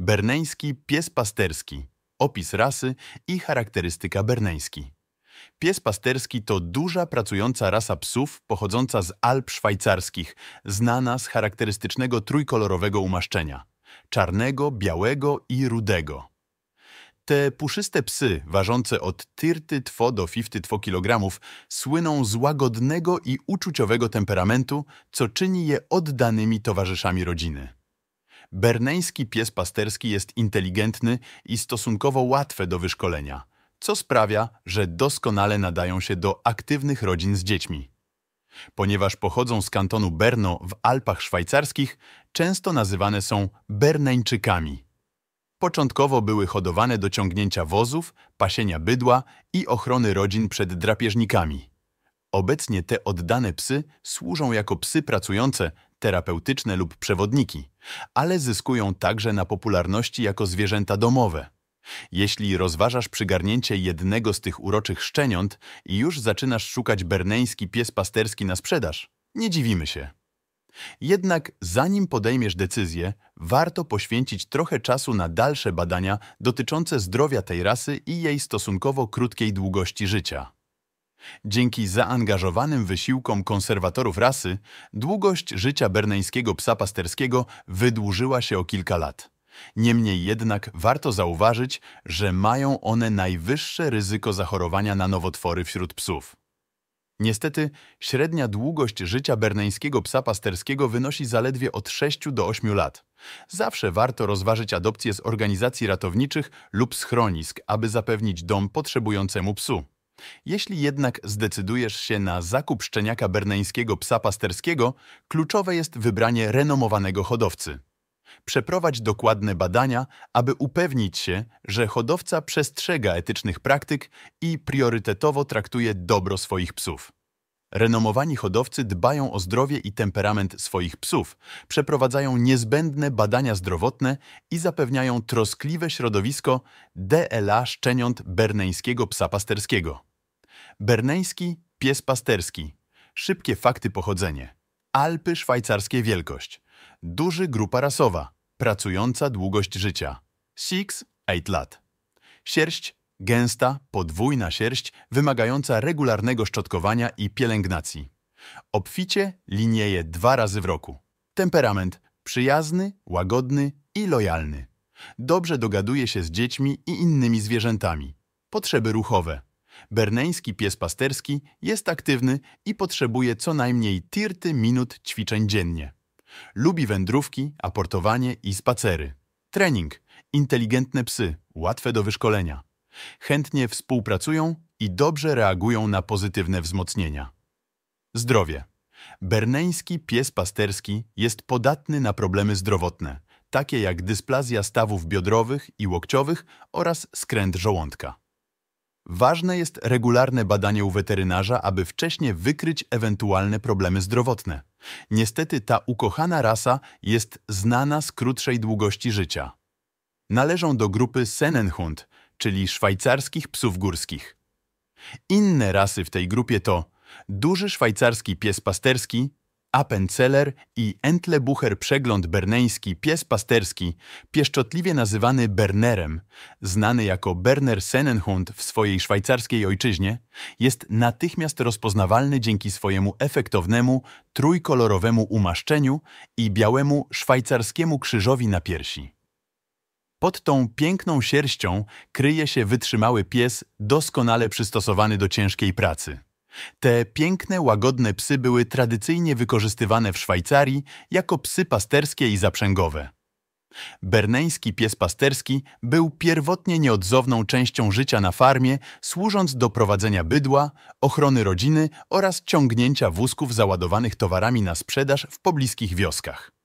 Berneński pies pasterski. Opis rasy i charakterystyka berneński. Pies pasterski to duża pracująca rasa psów pochodząca z Alp szwajcarskich, znana z charakterystycznego trójkolorowego umaszczenia czarnego, białego i rudego. Te puszyste psy, ważące od tyrty two do fifty two kg, słyną z łagodnego i uczuciowego temperamentu, co czyni je oddanymi towarzyszami rodziny. Berneński pies pasterski jest inteligentny i stosunkowo łatwy do wyszkolenia, co sprawia, że doskonale nadają się do aktywnych rodzin z dziećmi. Ponieważ pochodzą z kantonu Berno w Alpach Szwajcarskich, często nazywane są Berneńczykami. Początkowo były hodowane do ciągnięcia wozów, pasienia bydła i ochrony rodzin przed drapieżnikami. Obecnie te oddane psy służą jako psy pracujące, terapeutyczne lub przewodniki, ale zyskują także na popularności jako zwierzęta domowe. Jeśli rozważasz przygarnięcie jednego z tych uroczych szczeniąt i już zaczynasz szukać berneński pies pasterski na sprzedaż, nie dziwimy się. Jednak zanim podejmiesz decyzję, warto poświęcić trochę czasu na dalsze badania dotyczące zdrowia tej rasy i jej stosunkowo krótkiej długości życia. Dzięki zaangażowanym wysiłkom konserwatorów rasy, długość życia berneńskiego psa pasterskiego wydłużyła się o kilka lat. Niemniej jednak warto zauważyć, że mają one najwyższe ryzyko zachorowania na nowotwory wśród psów. Niestety, średnia długość życia berneńskiego psa pasterskiego wynosi zaledwie od 6 do 8 lat. Zawsze warto rozważyć adopcję z organizacji ratowniczych lub schronisk, aby zapewnić dom potrzebującemu psu. Jeśli jednak zdecydujesz się na zakup szczeniaka berneńskiego psa pasterskiego, kluczowe jest wybranie renomowanego hodowcy. Przeprowadź dokładne badania, aby upewnić się, że hodowca przestrzega etycznych praktyk i priorytetowo traktuje dobro swoich psów. Renomowani hodowcy dbają o zdrowie i temperament swoich psów, przeprowadzają niezbędne badania zdrowotne i zapewniają troskliwe środowisko DLA szczeniąt berneńskiego psa pasterskiego. Berneński pies pasterski. Szybkie fakty pochodzenie. Alpy szwajcarskie wielkość. Duży grupa rasowa. Pracująca długość życia. Six, 8 lat. Sierść gęsta, podwójna sierść wymagająca regularnego szczotkowania i pielęgnacji. Obficie linieje dwa razy w roku. Temperament przyjazny, łagodny i lojalny. Dobrze dogaduje się z dziećmi i innymi zwierzętami. Potrzeby ruchowe Berneński pies pasterski jest aktywny i potrzebuje co najmniej tirty minut ćwiczeń dziennie. Lubi wędrówki, aportowanie i spacery. Trening. Inteligentne psy, łatwe do wyszkolenia. Chętnie współpracują i dobrze reagują na pozytywne wzmocnienia. Zdrowie. Berneński pies pasterski jest podatny na problemy zdrowotne, takie jak dysplazja stawów biodrowych i łokciowych oraz skręt żołądka. Ważne jest regularne badanie u weterynarza, aby wcześniej wykryć ewentualne problemy zdrowotne. Niestety ta ukochana rasa jest znana z krótszej długości życia. Należą do grupy Sennenhund, czyli szwajcarskich psów górskich. Inne rasy w tej grupie to duży szwajcarski pies pasterski, Appenzeller i Entlebucher przegląd berneński pies pasterski, pieszczotliwie nazywany Bernerem, znany jako Berner Sennenhund w swojej szwajcarskiej ojczyźnie, jest natychmiast rozpoznawalny dzięki swojemu efektownemu, trójkolorowemu umaszczeniu i białemu szwajcarskiemu krzyżowi na piersi. Pod tą piękną sierścią kryje się wytrzymały pies doskonale przystosowany do ciężkiej pracy. Te piękne, łagodne psy były tradycyjnie wykorzystywane w Szwajcarii jako psy pasterskie i zaprzęgowe. Berneński pies pasterski był pierwotnie nieodzowną częścią życia na farmie, służąc do prowadzenia bydła, ochrony rodziny oraz ciągnięcia wózków załadowanych towarami na sprzedaż w pobliskich wioskach.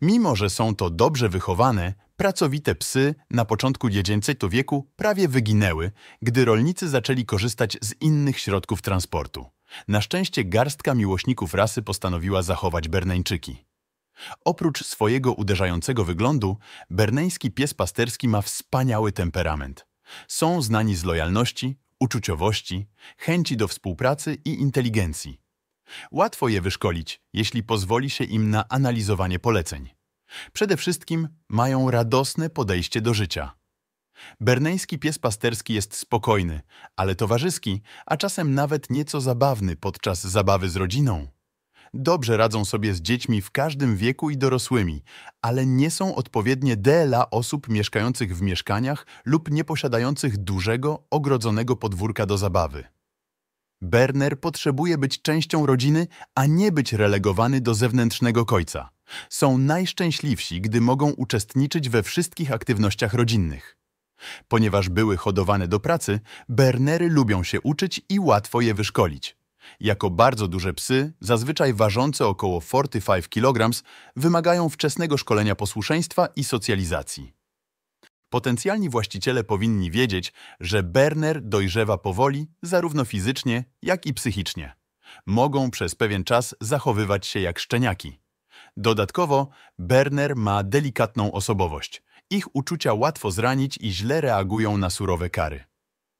Mimo, że są to dobrze wychowane, pracowite psy na początku dziecięcego wieku prawie wyginęły, gdy rolnicy zaczęli korzystać z innych środków transportu. Na szczęście garstka miłośników rasy postanowiła zachować Berneńczyki. Oprócz swojego uderzającego wyglądu, berneński pies pasterski ma wspaniały temperament. Są znani z lojalności, uczuciowości, chęci do współpracy i inteligencji. Łatwo je wyszkolić, jeśli pozwoli się im na analizowanie poleceń. Przede wszystkim mają radosne podejście do życia. Berneński pies pasterski jest spokojny, ale towarzyski, a czasem nawet nieco zabawny podczas zabawy z rodziną. Dobrze radzą sobie z dziećmi w każdym wieku i dorosłymi, ale nie są odpowiednie dla osób mieszkających w mieszkaniach lub nieposiadających dużego, ogrodzonego podwórka do zabawy. Berner potrzebuje być częścią rodziny, a nie być relegowany do zewnętrznego kojca. Są najszczęśliwsi, gdy mogą uczestniczyć we wszystkich aktywnościach rodzinnych. Ponieważ były hodowane do pracy, Bernery lubią się uczyć i łatwo je wyszkolić. Jako bardzo duże psy, zazwyczaj ważące około 45 kg, wymagają wczesnego szkolenia posłuszeństwa i socjalizacji. Potencjalni właściciele powinni wiedzieć, że Berner dojrzewa powoli, zarówno fizycznie, jak i psychicznie. Mogą przez pewien czas zachowywać się jak szczeniaki. Dodatkowo Berner ma delikatną osobowość. Ich uczucia łatwo zranić i źle reagują na surowe kary.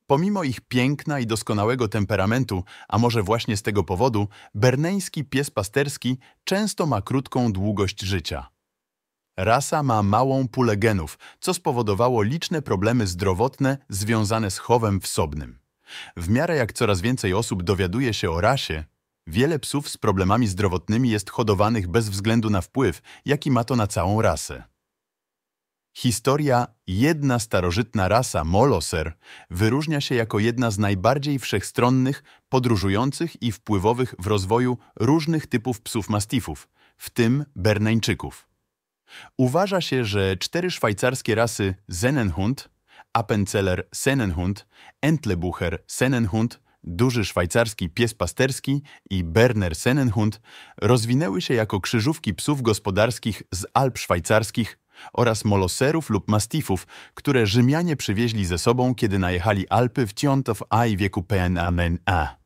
Pomimo ich piękna i doskonałego temperamentu, a może właśnie z tego powodu, berneński pies pasterski często ma krótką długość życia. Rasa ma małą pulę genów, co spowodowało liczne problemy zdrowotne związane z chowem wsobnym. W miarę jak coraz więcej osób dowiaduje się o rasie, wiele psów z problemami zdrowotnymi jest hodowanych bez względu na wpływ, jaki ma to na całą rasę. Historia Jedna starożytna rasa, Moloser, wyróżnia się jako jedna z najbardziej wszechstronnych, podróżujących i wpływowych w rozwoju różnych typów psów mastifów, w tym Berneńczyków. Uważa się, że cztery szwajcarskie rasy Sennenhund, Appenzeller Sennenhund, Entlebucher Sennenhund, duży szwajcarski pies pasterski i Berner Sennenhund rozwinęły się jako krzyżówki psów gospodarskich z Alp szwajcarskich oraz moloserów lub mastifów, które Rzymianie przywieźli ze sobą, kiedy najechali Alpy w Ciontow A i wieku PNANA.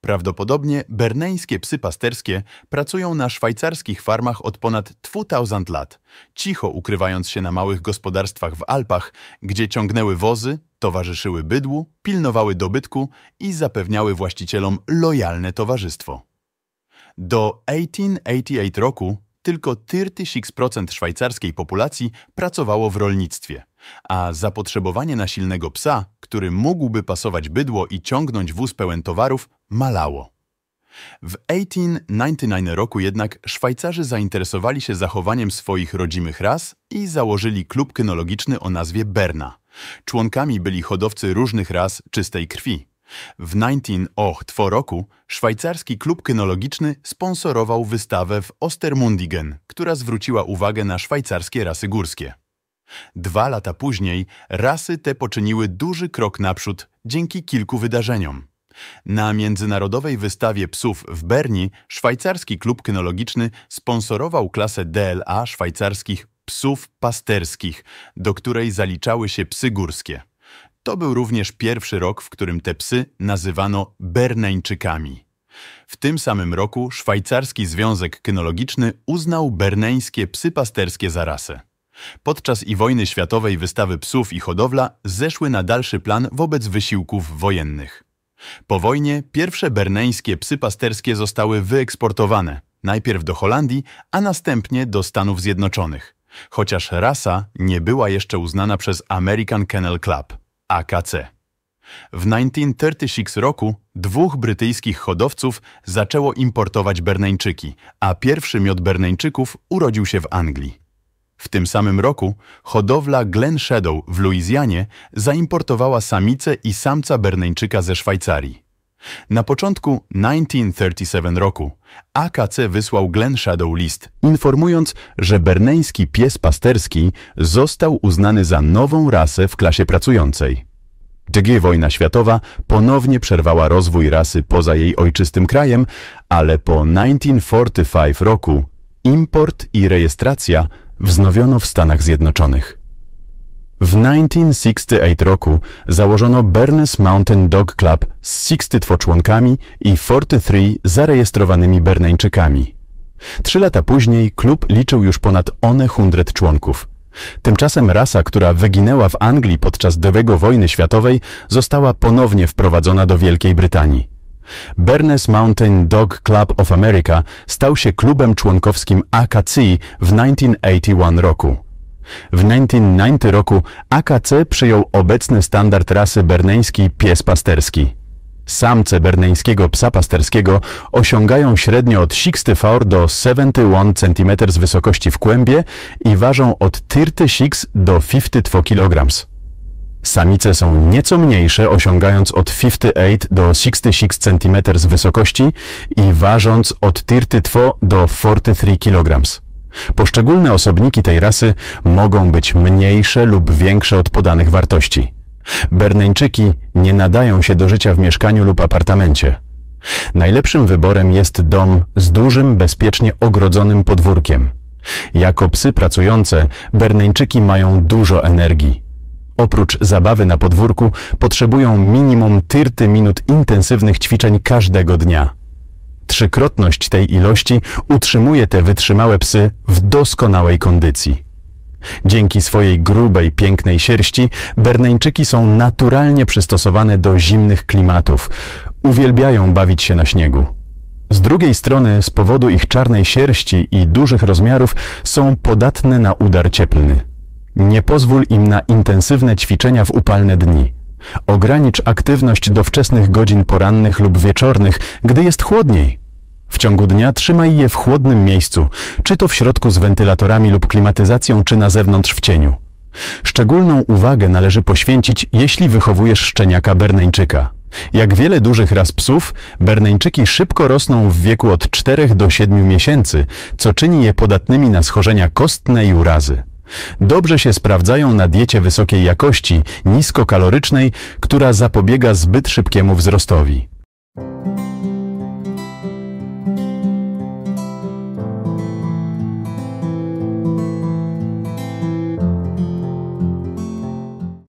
Prawdopodobnie berneńskie psy pasterskie pracują na szwajcarskich farmach od ponad 2000 lat, cicho ukrywając się na małych gospodarstwach w Alpach, gdzie ciągnęły wozy, towarzyszyły bydłu, pilnowały dobytku i zapewniały właścicielom lojalne towarzystwo. Do 1888 roku tylko procent szwajcarskiej populacji pracowało w rolnictwie, a zapotrzebowanie na silnego psa, który mógłby pasować bydło i ciągnąć wóz pełen towarów, malało. W 1899 roku jednak Szwajcarzy zainteresowali się zachowaniem swoich rodzimych ras i założyli klub kynologiczny o nazwie Berna. Członkami byli hodowcy różnych ras czystej krwi. W 1904 roku szwajcarski klub kynologiczny sponsorował wystawę w Ostermundigen, która zwróciła uwagę na szwajcarskie rasy górskie. Dwa lata później rasy te poczyniły duży krok naprzód dzięki kilku wydarzeniom. Na Międzynarodowej Wystawie Psów w Berni szwajcarski klub kynologiczny sponsorował klasę DLA szwajcarskich psów pasterskich, do której zaliczały się psy górskie. To był również pierwszy rok, w którym te psy nazywano Berneńczykami. W tym samym roku Szwajcarski Związek Kynologiczny uznał berneńskie psy pasterskie za rasę. Podczas i wojny światowej wystawy psów i hodowla zeszły na dalszy plan wobec wysiłków wojennych. Po wojnie pierwsze berneńskie psy pasterskie zostały wyeksportowane, najpierw do Holandii, a następnie do Stanów Zjednoczonych, chociaż rasa nie była jeszcze uznana przez American Kennel Club. AKC. W 1936 roku dwóch brytyjskich hodowców zaczęło importować Berneńczyki, a pierwszy miod Berneńczyków urodził się w Anglii. W tym samym roku hodowla Glen Shadow w Luizjanie zaimportowała samice i samca Berneńczyka ze Szwajcarii. Na początku 1937 roku AKC wysłał Glen Shadow list, informując, że berneński pies pasterski został uznany za nową rasę w klasie pracującej. II wojna światowa ponownie przerwała rozwój rasy poza jej ojczystym krajem, ale po 1945 roku import i rejestracja wznowiono w Stanach Zjednoczonych. W 1968 roku założono Bernes Mountain Dog Club z 62 członkami i 43 zarejestrowanymi Berneńczykami. Trzy lata później klub liczył już ponad one hundred członków. Tymczasem rasa, która wyginęła w Anglii podczas II wojny światowej, została ponownie wprowadzona do Wielkiej Brytanii. Bernes Mountain Dog Club of America stał się klubem członkowskim AKC w 1981 roku. W 1990 roku AKC przyjął obecny standard rasy berneński pies pasterski. Samce berneńskiego psa pasterskiego osiągają średnio od 64 do 71 cm wysokości w kłębie i ważą od 36 do 52 kg. Samice są nieco mniejsze, osiągając od 58 do 66 cm wysokości i ważąc od 32 do 43 kg. Poszczególne osobniki tej rasy mogą być mniejsze lub większe od podanych wartości. Berneńczyki nie nadają się do życia w mieszkaniu lub apartamencie. Najlepszym wyborem jest dom z dużym, bezpiecznie ogrodzonym podwórkiem. Jako psy pracujące, Berneńczyki mają dużo energii. Oprócz zabawy na podwórku potrzebują minimum tyrty minut intensywnych ćwiczeń każdego dnia trzykrotność tej ilości utrzymuje te wytrzymałe psy w doskonałej kondycji. Dzięki swojej grubej, pięknej sierści Berneńczyki są naturalnie przystosowane do zimnych klimatów. Uwielbiają bawić się na śniegu. Z drugiej strony, z powodu ich czarnej sierści i dużych rozmiarów są podatne na udar cieplny. Nie pozwól im na intensywne ćwiczenia w upalne dni. Ogranicz aktywność do wczesnych godzin porannych lub wieczornych, gdy jest chłodniej. W ciągu dnia trzymaj je w chłodnym miejscu, czy to w środku z wentylatorami lub klimatyzacją, czy na zewnątrz w cieniu. Szczególną uwagę należy poświęcić, jeśli wychowujesz szczeniaka berneńczyka. Jak wiele dużych ras psów, berneńczyki szybko rosną w wieku od 4 do 7 miesięcy, co czyni je podatnymi na schorzenia kostne i urazy. Dobrze się sprawdzają na diecie wysokiej jakości, niskokalorycznej, która zapobiega zbyt szybkiemu wzrostowi.